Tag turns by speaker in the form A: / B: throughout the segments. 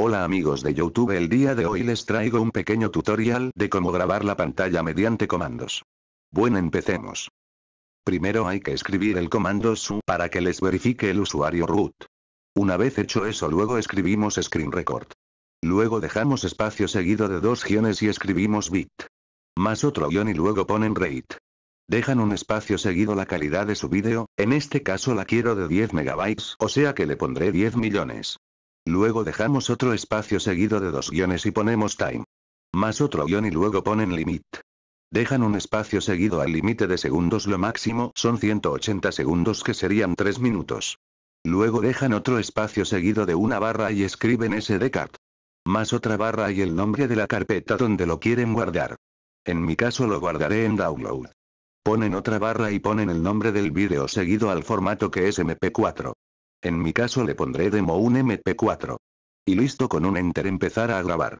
A: Hola amigos de Youtube el día de hoy les traigo un pequeño tutorial de cómo grabar la pantalla mediante comandos. Bueno empecemos. Primero hay que escribir el comando su para que les verifique el usuario root. Una vez hecho eso luego escribimos screen record. Luego dejamos espacio seguido de dos guiones y escribimos bit. Más otro guion y luego ponen rate. Dejan un espacio seguido la calidad de su video, en este caso la quiero de 10 megabytes, o sea que le pondré 10 millones. Luego dejamos otro espacio seguido de dos guiones y ponemos time. Más otro guión y luego ponen limit. Dejan un espacio seguido al límite de segundos, lo máximo son 180 segundos que serían 3 minutos. Luego dejan otro espacio seguido de una barra y escriben Card. Más otra barra y el nombre de la carpeta donde lo quieren guardar. En mi caso lo guardaré en download. Ponen otra barra y ponen el nombre del vídeo seguido al formato
B: que es MP4. En mi caso le pondré demo un MP4. Y listo con un enter empezar a grabar.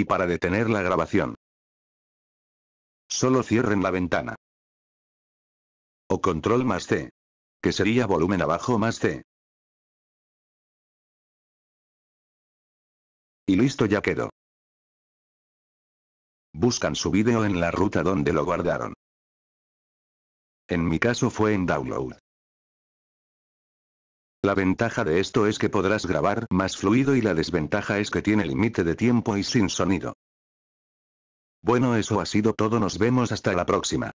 B: y para detener la grabación. Solo cierren la ventana. O control más C. Que sería volumen abajo más C. Y listo ya quedó. Buscan su vídeo en la ruta donde lo guardaron. En mi caso fue en download.
C: La ventaja de esto es que podrás grabar más fluido y la desventaja es que tiene límite de tiempo y sin sonido. Bueno eso
B: ha sido todo nos vemos hasta la próxima.